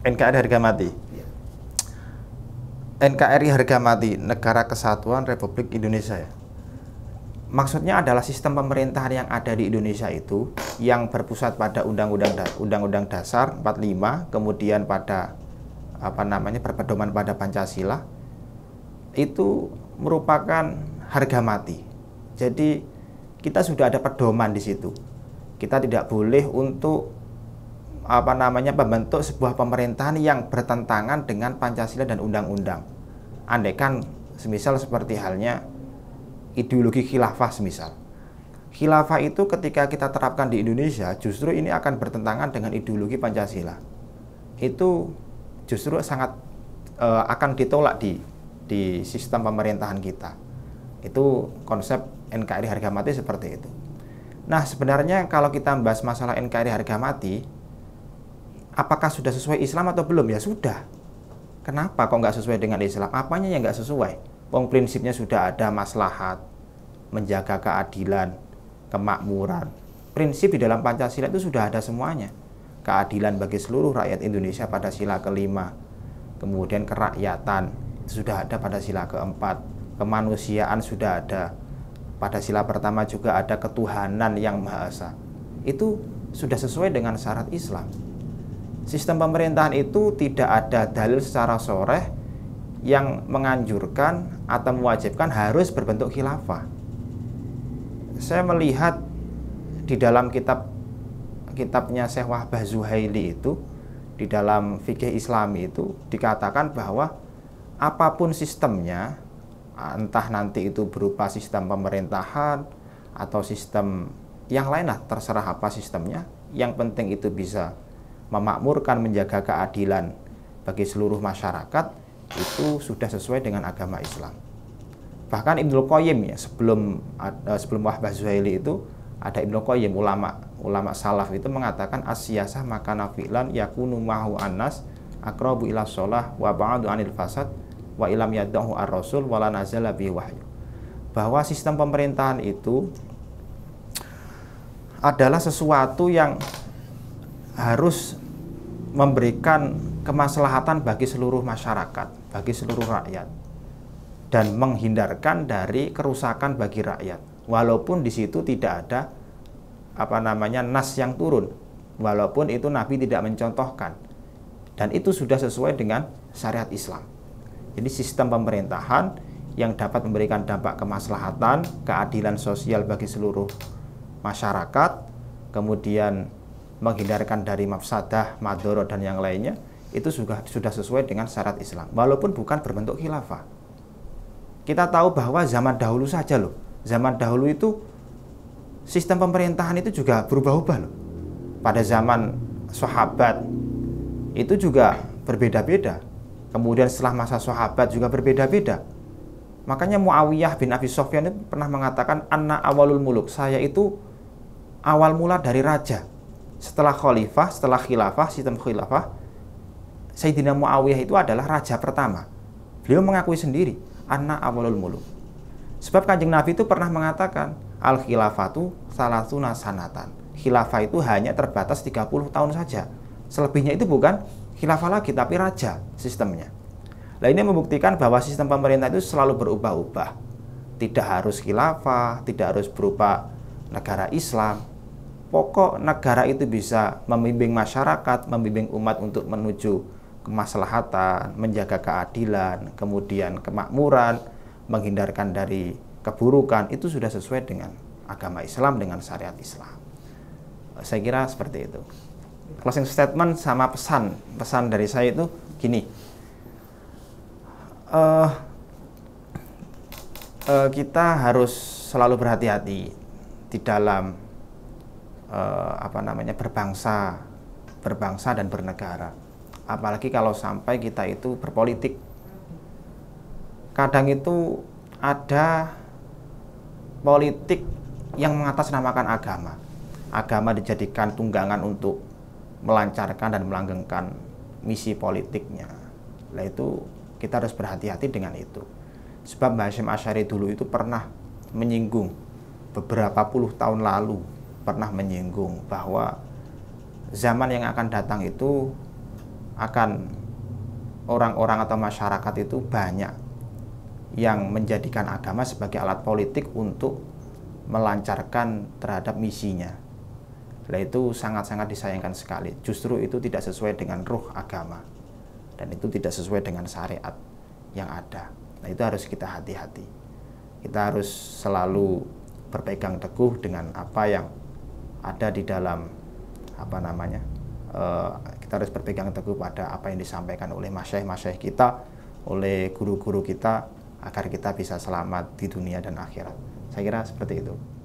NKRI harga mati. Iya. NKRI harga mati, Negara Kesatuan Republik Indonesia ya? Maksudnya adalah sistem pemerintahan yang ada di Indonesia itu yang berpusat pada Undang-Undang Undang-Undang Dasar 45, kemudian pada apa namanya berpedoman pada Pancasila itu merupakan harga mati. Jadi kita sudah ada pedoman di situ. Kita tidak boleh untuk apa namanya pembentuk sebuah pemerintahan yang bertentangan dengan Pancasila dan undang-undang. Andaikan semisal seperti halnya ideologi khilafah semisal. Khilafah itu ketika kita terapkan di Indonesia justru ini akan bertentangan dengan ideologi Pancasila. Itu justru sangat e, akan ditolak di di sistem pemerintahan kita. Itu konsep NKRI harga mati seperti itu. Nah, sebenarnya kalau kita membahas masalah NKRI harga mati, apakah sudah sesuai Islam atau belum? Ya sudah. Kenapa kok nggak sesuai dengan Islam? Apanya yang nggak sesuai? Wong prinsipnya sudah ada maslahat, menjaga keadilan, kemakmuran. Prinsip di dalam Pancasila itu sudah ada semuanya. Keadilan bagi seluruh rakyat Indonesia pada sila kelima. Kemudian kerakyatan sudah ada pada sila keempat. Kemanusiaan sudah ada. Pada sila pertama juga ada ketuhanan yang maha esa. Itu sudah sesuai dengan syarat Islam sistem pemerintahan itu tidak ada dalil secara soreh yang menganjurkan atau mewajibkan harus berbentuk khilafah. Saya melihat di dalam kitab kitabnya Syekh Wahbah Zuhaili itu di dalam fikih Islam itu dikatakan bahwa apapun sistemnya entah nanti itu berupa sistem pemerintahan atau sistem yang lain lah terserah apa sistemnya yang penting itu bisa memakmurkan, menjaga keadilan bagi seluruh masyarakat itu sudah sesuai dengan agama Islam. Bahkan Ibnu Qayyim ya sebelum eh, sebelum Wahbah Zuhaili itu ada Ibnu Qayyim ulama ulama salaf itu mengatakan asyasah makana fi'lan yakunu mahu anas akrabu ila sholah wa ba'du anil fasad wa ilam yadahu ar-rasul wala nazala bi wahyu. Bahwa sistem pemerintahan itu adalah sesuatu yang harus memberikan kemaslahatan bagi seluruh masyarakat, bagi seluruh rakyat dan menghindarkan dari kerusakan bagi rakyat. Walaupun di situ tidak ada apa namanya nas yang turun, walaupun itu Nabi tidak mencontohkan. Dan itu sudah sesuai dengan syariat Islam. Jadi sistem pemerintahan yang dapat memberikan dampak kemaslahatan, keadilan sosial bagi seluruh masyarakat, kemudian menghindarkan dari mafsadah, madorot dan yang lainnya itu sudah sudah sesuai dengan syarat Islam walaupun bukan berbentuk khilafah. Kita tahu bahwa zaman dahulu saja loh, zaman dahulu itu sistem pemerintahan itu juga berubah-ubah loh. Pada zaman sahabat itu juga berbeda-beda. Kemudian setelah masa sahabat juga berbeda-beda. Makanya Muawiyah bin Abi Sofyan itu pernah mengatakan anak awalul muluk, saya itu awal mula dari raja setelah khalifah, setelah khilafah, sistem khilafah, Sayyidina Muawiyah itu adalah raja pertama. Beliau mengakui sendiri, anak awalul mulu Sebab kanjeng Nabi itu pernah mengatakan, al khilafah itu salah salasuna sanatan. Khilafah itu hanya terbatas 30 tahun saja. Selebihnya itu bukan khilafah lagi, tapi raja sistemnya. Nah ini membuktikan bahwa sistem pemerintah itu selalu berubah-ubah. Tidak harus khilafah, tidak harus berupa negara Islam, pokok negara itu bisa membimbing masyarakat, membimbing umat untuk menuju kemaslahatan, menjaga keadilan, kemudian kemakmuran, menghindarkan dari keburukan, itu sudah sesuai dengan agama Islam, dengan syariat Islam. Saya kira seperti itu. Closing statement sama pesan, pesan dari saya itu gini. Uh, uh, kita harus selalu berhati-hati di dalam eh, apa namanya berbangsa, berbangsa dan bernegara. Apalagi kalau sampai kita itu berpolitik. Kadang itu ada politik yang mengatasnamakan agama. Agama dijadikan tunggangan untuk melancarkan dan melanggengkan misi politiknya. Nah itu kita harus berhati-hati dengan itu. Sebab Mbah Hashim Asyari dulu itu pernah menyinggung beberapa puluh tahun lalu pernah menyinggung bahwa zaman yang akan datang itu akan orang-orang atau masyarakat itu banyak yang menjadikan agama sebagai alat politik untuk melancarkan terhadap misinya. Nah, itu sangat-sangat disayangkan sekali. Justru itu tidak sesuai dengan ruh agama. Dan itu tidak sesuai dengan syariat yang ada. Nah, itu harus kita hati-hati. Kita harus selalu berpegang teguh dengan apa yang ada di dalam apa namanya eh, kita harus berpegang teguh pada apa yang disampaikan oleh masyaih-masyaih kita oleh guru-guru kita agar kita bisa selamat di dunia dan akhirat saya kira seperti itu